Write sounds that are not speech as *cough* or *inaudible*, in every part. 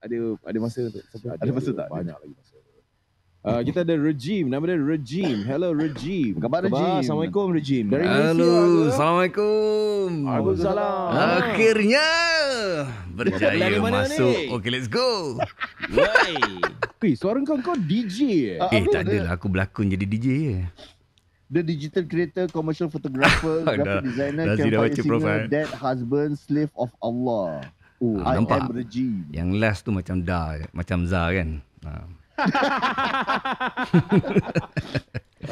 ada ada masa untuk siapa ada, ada masa tak banyak lagi masa uh, kita ada Rejim, nama dia Rejim. Hello Rejim. Khabar Rejim. Assalamualaikum Rejim. Dari Hello, Malaysia, Assalamualaikum. Waalaikumsalam. Akhirnya berjaya masuk. Ni? Okay, let's go. Wei. *laughs* Eh, suara kau kau DJ eh. eh, eh tak adalah aku berlakon jadi DJ je. Eh. The digital creator, commercial photographer, *laughs* oh, graphic designer, campaign singer, dead husband, slave of Allah. Oh, I nampak? Yang last tu macam Da, macam Za kan? Ha.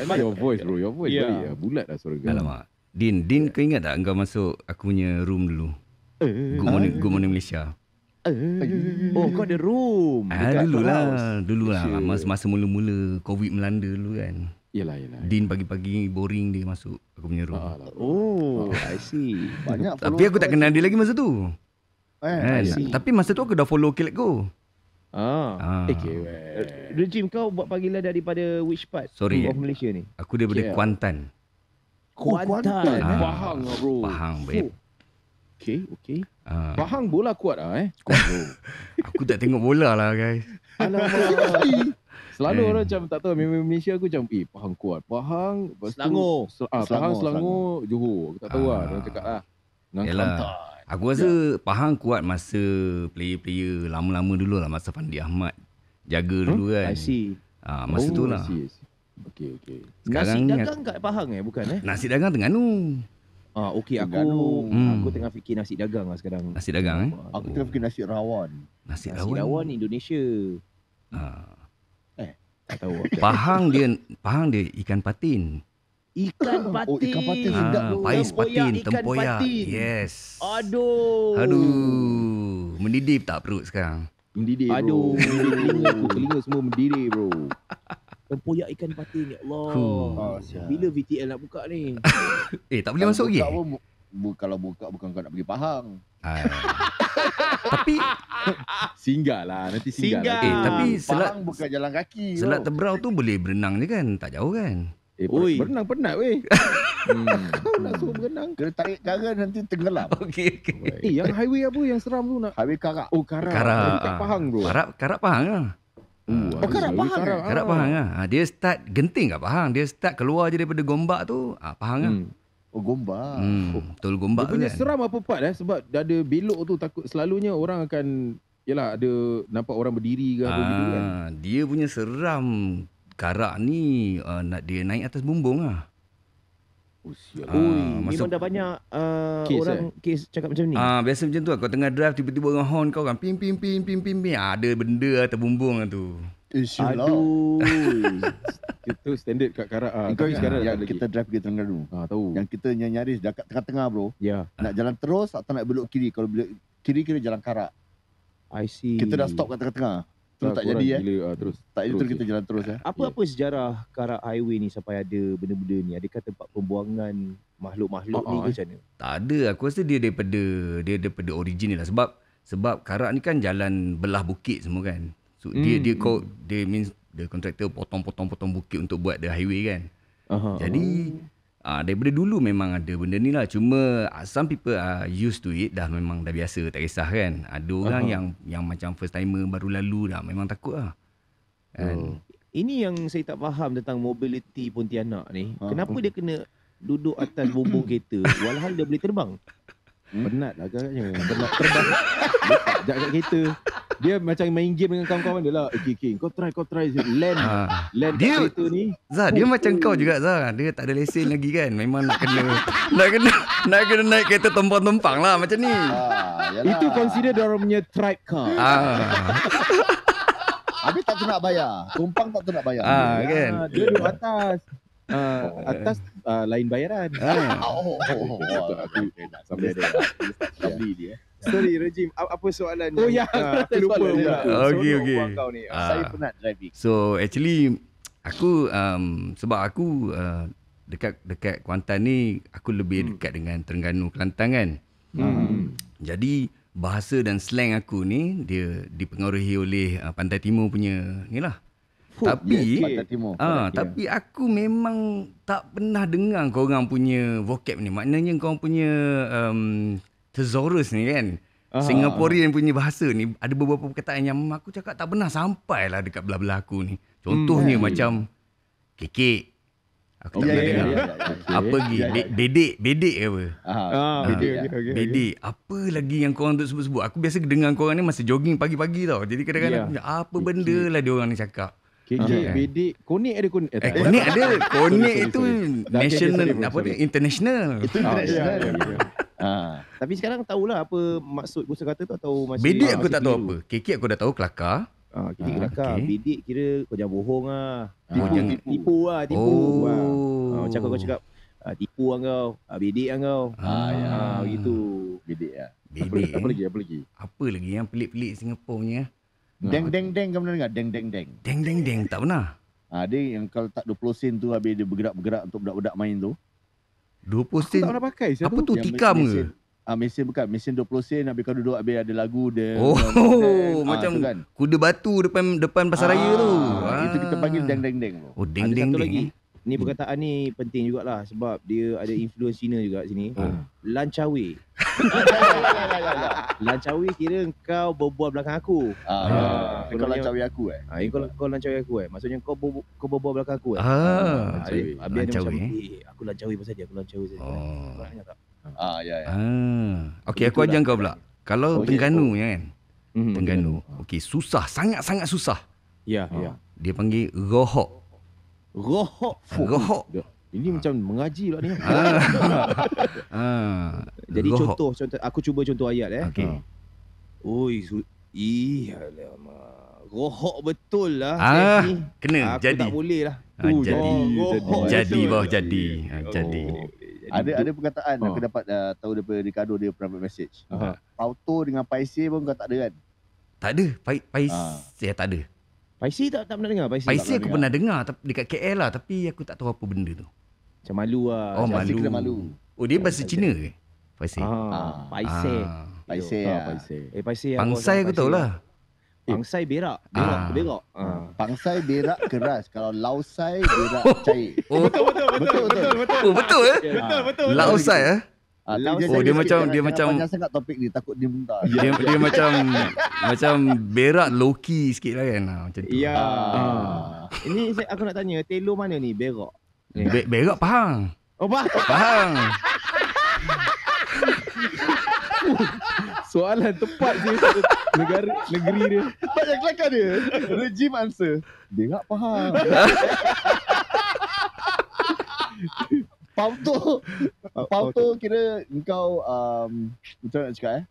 *laughs* your voice bro, your voice yeah. Ya, eh, bulat lah suara kau. Alamak. Din, Din kau ingat tak engkau masuk aku punya room dulu? Good eh. morning, good morning Malaysia. Eh. Oh, kau ada room. Ah, dulu lah, dulu lah. Masa, masa mula-mula COVID melanda dulu kan. Yelah, yelah. Din pagi-pagi boring dia masuk aku punya room. Oh, oh I see. Banyak Tapi aku tak kenal dia lagi masa tu. Yes. Kan? Kan? Tapi masa tu aku dah follow Kilat Go. Ah. ah. Okay. Eh, eh, Regim kau buat panggilan daripada which part? Sorry. Of Malaysia ni. Aku daripada yeah. Oh, Kuantan. Kuantan. Pahang eh? ah. Bahang bro. Bahang babe. Oh. Okay, okay. Ah. Bahang bola kuat ah eh. *laughs* aku tak tengok bola lah guys. Alamak. Selalu eh. orang macam tak tahu memang Malaysia aku macam eh Pahang kuat. Pahang Selangor. Tu, ah, Selangor. Pahang Selangor, Selangor, Johor. Aku tak tahu lah, ah. ah. Orang cakap lah. Dengan Aku rasa yeah. Pahang kuat masa player-player lama-lama dulu lah masa Fandi Ahmad jaga huh? Hmm? dulu kan. I see. Ah ha, masa oh, tu lah. I see. Okey okey. Sekarang nasi dagang kat Pahang eh bukan eh? Nasi dagang Terengganu. Ah okey aku hmm. aku tengah fikir nasi dagang lah sekarang. Nasi dagang eh? Aku tengah fikir nasi rawon. Nasi, nasi rawon. Nasi Indonesia. Ha. Eh, tak tahu. Pahang dia Pahang dia ikan patin ikan patin. *laughs* Oh, ikan patin ha, sedap Pais patin, tempoyak. Patin. Yes. Aduh. Aduh. Mendidih tak perut sekarang? Mendidih, bro. Aduh. Telinga aku, telinga semua mendidih, bro. Tempoyak ikan patin, ya Allah. Huh. Bila VTL nak buka ni? *laughs* eh, tak boleh kalau masuk lagi? Buka bu, kalau buka, bukan kau nak pergi Pahang. Ah. *laughs* tapi singgah lah nanti singgah. Lah. Eh, tapi selat Selat tebrau tu boleh berenang je kan? Tak jauh kan? Eh, Ui. berenang penat weh. *laughs* Hmm, hmm. Kau nak suruh berenang. Kena tarik karen nanti tenggelam. *laughs* Okey, okey. Eh, yang highway apa yang seram tu nak? Highway Karak. Oh, Karak. Karak. Karak Pahang tu. Karak, Karak Pahang lah. Uh, oh, Karak Pahang. Karak, karak Pahang lah. Ha, dia start genting kat Pahang. Dia start keluar je daripada Gombak tu. ha, Pahang lah. Hmm. Oh, Gombak. Hmm. Oh. Betul Gombak tu punya kan. seram apa part eh? Sebab dah ada belok tu takut selalunya orang akan... Yelah, ada nampak orang berdiri ke apa ha, gitu kan. Dia punya seram Karak ni uh, nak dia naik atas bumbung lah. Oh, uh, masa memang dah banyak uh, kes, orang eh? kes cakap macam ni. Ah, biasa macam tu lah. Kau tengah drive, tiba-tiba orang horn kau kan Pim, pim, pim, pim, pim, pim. Ah, ada benda atas bumbung lah tu. Ish, eh, lah. Aduh. *laughs* itu standard kat Karak. Uh, kau sekarang yang kita drive ke tengah dulu. Ha, tahu. Yang kita nyaris dekat tengah-tengah bro. Ya. Yeah. Nak uh. jalan terus atau nak belok kiri. Kalau belok kiri, kiri jalan Karak. I see. Kita dah stop kat tengah-tengah. Terus tak, tak jadi eh? gila, eh. terus. Tak jadi terus kita jalan terus ya. Eh? Apa-apa yeah. sejarah Karak Highway ni sampai ada benda-benda ni? Adakah tempat pembuangan makhluk-makhluk ni ah, ke sana? Eh. Tak ada. Aku rasa dia daripada dia daripada origin lah sebab sebab Karak ni kan jalan belah bukit semua kan. So hmm. dia dia kau dia means the contractor potong-potong-potong bukit untuk buat the highway kan. Uh-huh. Jadi Ah, daripada dulu memang ada benda ni lah. Cuma ah, some people are ah, used to it. Dah memang dah biasa. Tak kisah kan. Ada orang uh-huh. yang yang macam first timer baru lalu dah. Memang takut lah. And hmm. Ini yang saya tak faham tentang mobility Pontianak ni. Ha. Kenapa dia kena duduk atas bumbung kereta walaupun dia boleh terbang? Hmm? Penat lah agaknya. Penat terbang. Jaga kat kereta Dia macam main game Dengan kawan-kawan dia lah Okay eh, okay Kau try kau try Land ha. Land dia, kat kereta ni Zah dia oh, macam oh. kau juga Zah Dia tak ada lesen lagi kan Memang nak kena Nak kena Nak kena naik kereta Tumpang-tumpang lah Macam ni ha, Itu consider Dia orang punya tribe car ha. *laughs* Habis tak kena bayar Tumpang tak kena bayar ha, ha, kan? Dia duduk atas Uh, atas uh, lain bayaran. Ah. *laughs* Oh, oh, oh, oh. Eh, sampai dia. Sampai *laughs* dia. Sorry, rejim. Apa soalan ni? Oh, ya. Ah, *laughs* aku lupa. Okey, okey. Ah. Saya penat driving. So, actually, aku, um, sebab aku uh, dekat dekat Kuantan ni, aku lebih hmm. dekat dengan Terengganu, Kelantan kan? Hmm. Hmm. Jadi, bahasa dan slang aku ni, dia dipengaruhi oleh uh, Pantai Timur punya ni lah. tapi yes, ah ha, tapi aku memang tak pernah dengar kau orang punya vocab ni maknanya kau orang punya um, thesaurus ni kan Aha. Singaporean punya bahasa ni ada beberapa perkataan yang aku cakap tak pernah sampai lah dekat belah-belah aku ni contohnya hmm. macam kekek aku tak oh, pernah yeah, ya, dengar yeah, yeah, ya, ya. apa lagi yeah, yeah. bedek bedek ke apa ah, ah, bedek, okay, okay, bedek. apa lagi yang korang tu sebut-sebut aku biasa dengar korang ni masa jogging pagi-pagi tau jadi kadang-kadang yeah. apa benda okay. lah diorang ni cakap Kejek, uh, ah, kan? bedek, konek ada konek. Eh, konek ada. Konek itu national, apa tu, international. International. Ah, oh, yeah, yeah, yeah. Ha. Tapi sekarang tahulah apa maksud busa kata tu atau masih Bedik aku tak tahu apa. Kekek aku dah tahu kelakar. Ah, kita ah, Okay. Bidik kira kau jangan bohong lah. Ah. Tipu, ah, tipu, tipu lah. Tipu oh. Ah, macam kau, cakap, ah, tipu lah kau. Ah, bidik lah kau. Ah, ah, ya. Ah, gitu. Bidik lah. Bidik. Apa, apa, lagi, apa lagi? Apa lagi yang pelik-pelik Singapura punya? Ah. Deng, ah. deng, deng. Kamu pernah dengar? Deng, deng, deng. Deng, deng, deng. Tak pernah. Ada ah, yang kalau tak 20 sen tu habis dia bergerak-bergerak untuk budak-budak main tu. 20 sen. Aku tak pernah pakai. apa tu tikam ke? Ah mesin bukan mesin 20 sen habis kau duduk habis ada lagu dia. Oh, oh *laughs* uh, macam ah, kan. kuda batu depan depan pasaraya ah, tu. Itu kita ah. panggil deng deng deng. Oh deng deng deng. Lagi ni hmm. perkataan hmm. ni penting jugalah sebab dia ada influence Cina juga sini. Ha. Lancawi. *laughs* lancawi kira kau berbuah belakang aku. Ah. Ah. Ya. Kau lancawi aku eh. Ah, kau, kau lancawi aku eh. Maksudnya kau bu- kau berbuah belakang aku eh. Ah. ah lancawi. Habis lancawi. Macam, eh? eh. aku lancawi pasal dia, aku lancawi saja. Oh. Ah, ya ya. Ah. Okay aku lah. ajar kau pula. Kalau oh, ya. Tengganu ya kan. Hmm. Tengganu. Hmm. Okey, susah, sangat-sangat susah. Ya, ah. ya. Dia panggil rohok. Rohok Rohok ini ah. macam mengaji lah ni. Ah. *laughs* Ah. Jadi contoh, contoh aku cuba contoh ayat eh. Okey. Oi, su- ih alamak. Rohok betul lah. Ha. Ni. kena aku Tak boleh lah. jadi. Jadi, jadi bawah jadi. jadi. Ada ada perkataan ha. aku dapat uh, tahu daripada Ricardo dia pernah buat message. Ha. Pauto dengan Paisi pun kau tak ada kan? Tak ada. Pa- Paisi ha. ya, tak ada. Paisi tak tak pernah dengar Paisi. Paisi aku pernah dengar dekat KL lah tapi aku tak tahu apa benda tu. Macam malu ah. Oh Jasi malu. Kena malu. Oh dia bahasa Cina ke? Paisi. Ah, ah, Paisi. Ah. Paisi. Ah. ah. Paisi. Eh Paisi aku. Bangsai aku tahu lah. Eh. Bangsai ah. berak. Berak. Ah. Berak. Ah. Bangsai berak keras. Kalau lausai berak oh. cair. Oh. Betul, betul, betul, betul, betul, betul, betul, oh, eh? ya. betul, betul, eh? Ah, oh dia macam kan dia macam Saya sangat topik ni takut dia muntah. Dia, dia, dia *laughs* macam macam berat Loki sikit lah kan. Ah, macam tu. Ya. Ah. Ini saya, aku nak tanya Telo mana ni berak? Be, ya. berak Pahang. Oh bah. Pahang. Soalan tepat je negara negeri dia. Tak kelakar dia. Regime answer. Berak Pahang. *laughs* pump tu *laughs* pump tu kira kau um, macam nak cakap eh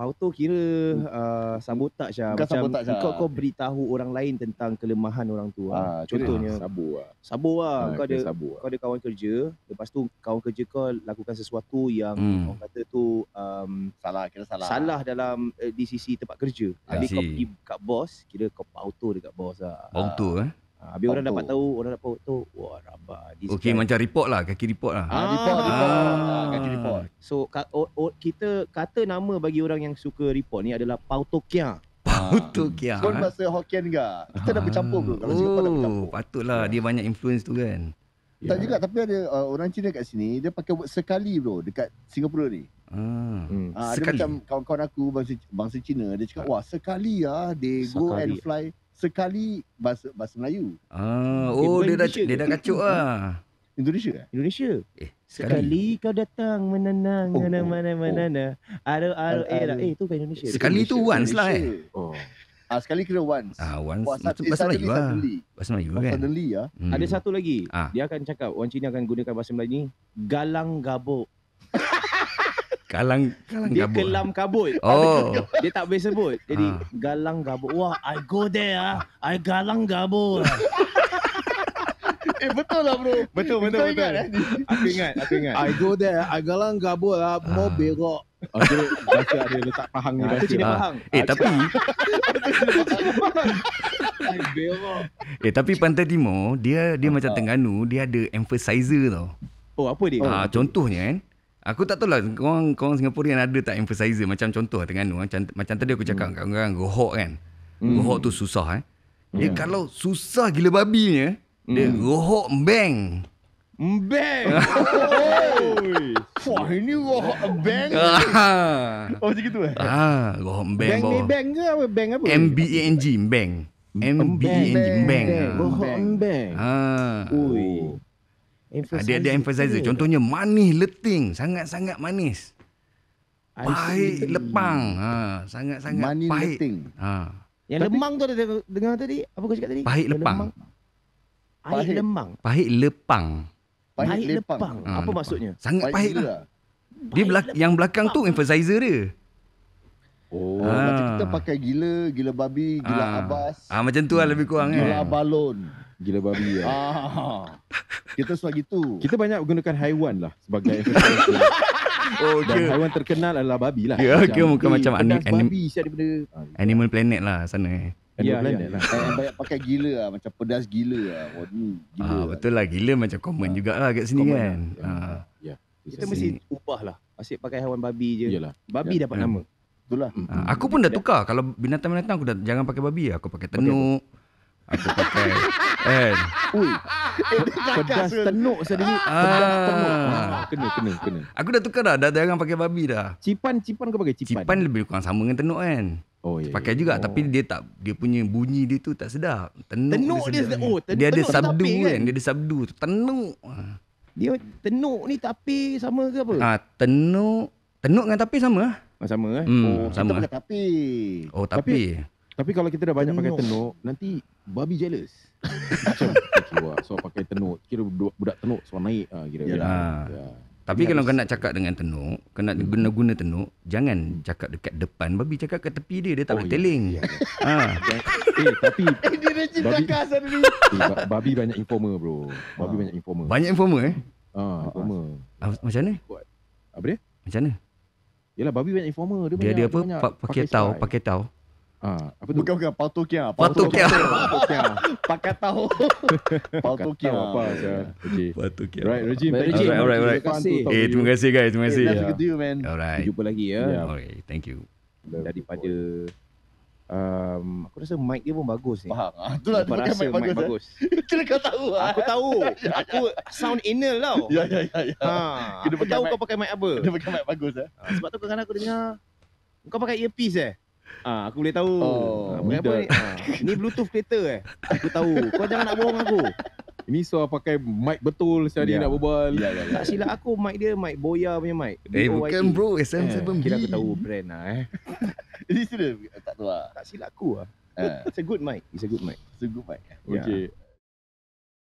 Pau tu kira uh, tak lah. Bukan Macam sabotaj lah. kau, kau beritahu orang lain tentang kelemahan orang tu lah. Ha, Contohnya. Sabu lah. Sabu lah. Ha, kau, ada, sabu lah. kau ada kawan kerja. Lepas tu kawan kerja kau lakukan sesuatu yang hmm. orang kata tu um, salah. Kira salah. Salah dalam uh, di sisi tempat kerja. Ya. Jadi kau pergi kat bos. Kira kau pautu tu dekat bos lah. Bau tu eh. Ah, habis orang dapat tahu, orang dapat tahu, wah rabak. Okey, macam report lah, kaki report lah. Ah, report, ah. report. Ah, ah. Kaki report. So, ka, o, o, kita kata nama bagi orang yang suka report ni adalah Pau Tokia. Pau Tokia. Ah. Kau bahasa eh? Hokkien ke? Kita ah. dah bercampur ke? Kalau oh, dah patutlah. Dia banyak influence tu kan. Yeah. Tak ya. juga, tapi ada uh, orang Cina kat sini, dia pakai word sekali bro, dekat Singapura ni. Ah. Hmm. Uh, Dia macam kawan-kawan aku, bangsa, bangsa Cina, dia cakap, wah sekali lah, they sekali. go and fly sekali bahasa bahasa Melayu. Ah, oh dia, dah dia dah kacuk ah. Indonesia eh? Indonesia. Eh, sekali, sekali kau datang menenang oh, mana mana mana. Oh. oh. Ada ada eh lah. eh tu bahasa Indonesia. Sekali tu once lah eh. Oh. Ah, sekali kena once. Ah, once. Bahasa Melayu lah. Oh, bahasa Melayu kan. Suddenly ya. Ada hmm. satu lagi. Ah. Dia akan cakap, orang Cina akan gunakan bahasa Melayu ni. Galang gabuk. *laughs* Galang Galang dia gabut. kelam kabut. Oh. Dia tak boleh sebut. Jadi ha. galang gabut. Wah, I go there ah. I galang gabut. *laughs* eh betul lah bro. Betul betul betul. Eh? *laughs* aku ingat, aku ingat. I go there, I galang gabut lah, mau ah. ha. berok. *laughs* Okey, baca ada letak pahang ni ah, baca. Ha. Eh tapi Eh tapi Pantai Timur dia dia ha. macam Terengganu, dia ada emphasizer tau. Oh apa dia? Ha, contohnya kan. Eh, Aku tak tahu lah korang, korang Singapura yang ada tak emphasizer Macam contoh tengah ni eh. Macam tadi aku cakap hmm. Kau gohok kan hmm. Gohok tu susah eh Dia yeah. kalau susah gila babinya eh, hmm. Dia gohok bang Bang *laughs* Wah ini gohok bang ah. Oh macam tu eh ah, Gohok bang Bang bawah. ni bang ke apa Bang apa M-B-A-N-G Bang M-B-A-N-G Bang Gohok bang Ah. Ui emphasizer. Dia ada emphasizer. Contohnya manis leting, sangat-sangat manis. Pahit lepang. Ha, sangat-sangat manis pahit. leting. Ha. Yang tapi, lemang tu ada dengar tadi? Apa kau cakap tadi? Pahit Yang lepang. Lemang. Pahit lemang. Pahit lepang. Pahit lepang. Ha, apa lepang. maksudnya? Sangat pahit. pahit lah. Pahit dia belak- yang belakang tu emphasizer dia. Oh, ha. macam kita pakai gila, gila babi, gila ha. abas. Ah, ha, macam tu lah lebih kurang. Gila kan. abalon. Gila babi ya. Ah. Kita sebab itu. Kita banyak gunakan haiwan lah sebagai *laughs* Oh, okay. Dan haiwan terkenal adalah babi lah. Ya, okay, muka macam anim- anim- babi, siapa benda. Ah, Animal Planet lah sana eh. Ya, lah. ya. ya. Banyak pakai gila lah. Macam pedas gila lah. Oh, ah, lah. betul lah. Gila macam common ah. jugalah kat sini kan. Lah. Ah. Ya. ya. Kita mesti ubah lah. Asyik pakai haiwan babi je. Yalah. Babi ya. dapat ya. nama. Betul hmm. lah. Ah, aku pun dah tukar. Kalau binatang-binatang aku dah jangan pakai babi. Aku pakai tenuk. Okay. Aku pakai Kan eh, ah. Pedas tenuk saya ah. dengar ah. Kena kena kena Aku dah tukar dah Dah jangan pakai babi dah Cipan cipan kau pakai cipan Cipan lebih kurang sama dengan tenuk kan Oh, ya. pakai juga oh. tapi dia tak dia punya bunyi dia tu tak sedap. Tenuk, dia, sedap. Oh, dia, ada sabdu kan? kan? Dia ada sabdu tu. Tenuk. Dia tenuk ni tapi sama ke apa? Ah, tenuk. Tenuk dengan tapi sama ah. ah. Sama eh. Hmm, oh, sama. Kita eh. tapi. Oh, tapi tapi kalau kita dah banyak tenuk. pakai tenuk, nanti babi jealous. *laughs* Macam, okay, so pakai tenuk, kira budak tenuk suara naik. Uh, kira -kira. Ya. Ah. Ya. Tapi ya, kalau nak cakap dengan tenuk, nak hmm. guna-guna tenuk, jangan cakap dekat depan babi, cakap kat tepi dia, dia tak oh, berteling. Ya, ya, ya. *laughs* ha. Eh, tapi... *laughs* Eh, dia rajin cakap asal ni. babi banyak informer, bro. Babi ha. banyak informer. Banyak informer, eh? Ha, informer. Ha, macam mana? Apa dia? Macam mana? Yelah, babi banyak informer. Dia, dia, banyak, dia apa? Dia banyak pa- pakai, pakai pakai tau. Ah, apa tu? Bukan bukan Pau Tokia. Pau Tokia. Pakai tahu. *laughs* Pau Tokia apa saja. Okey. Tokia. Right, Rejim. right you. Alright, Terima kasih. Eh, terima kasih guys. Terima kasih. Thank you, man. Alright. Jumpa lagi ya. Yeah. Okay, thank you. Daripada Um, aku rasa mic dia pun bagus ni. Faham. Ah, itulah aku rasa mic, bagus. Eh. *laughs* Kena kau tahu. Ah. Aku tahu. *laughs* Ya, ya. Aku sound anal lah Ya, ya, ya. ya. Ha. tahu kau pakai mic apa. kau pakai mic bagus. Eh. Ah, sebab tu kadang-kadang aku dengar, kau pakai earpiece eh? Ah, aku boleh tahu. Oh, ah, apa ni? Ah, ni Bluetooth kereta eh. Aku tahu. Kau jangan nak bohong aku. Ini suar pakai mic betul sehari yeah. nak berbual. Yeah, yeah, yeah. Tak silap aku mic dia mic Boya punya mic. Eh, b o bukan bro, sm 7 Eh, kira aku tahu brand lah eh. *laughs* Ini sudah tak tahu lah. Tak silap aku lah. ah. uh. It's a good mic. It's a good mic. It's a good mic. Ya. Okay. Yeah.